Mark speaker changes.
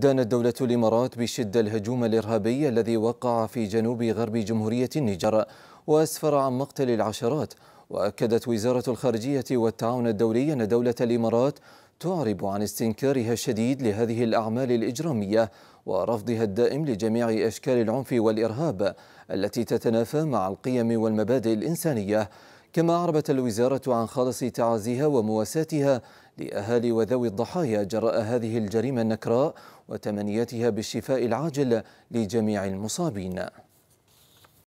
Speaker 1: دانت دولة الإمارات بشدة الهجوم الإرهابي الذي وقع في جنوب غرب جمهورية النيجر وأسفر عن مقتل العشرات وأكدت وزارة الخارجية والتعاون الدولي أن دولة الإمارات تعرب عن استنكارها الشديد لهذه الأعمال الإجرامية ورفضها الدائم لجميع أشكال العنف والإرهاب التي تتنافى مع القيم والمبادئ الإنسانية كما أعربت الوزارة عن خالص تعازيها ومواساتها لأهالي وذوي الضحايا جراء هذه الجريمة النكراء وتمنياتها بالشفاء العاجل لجميع المصابين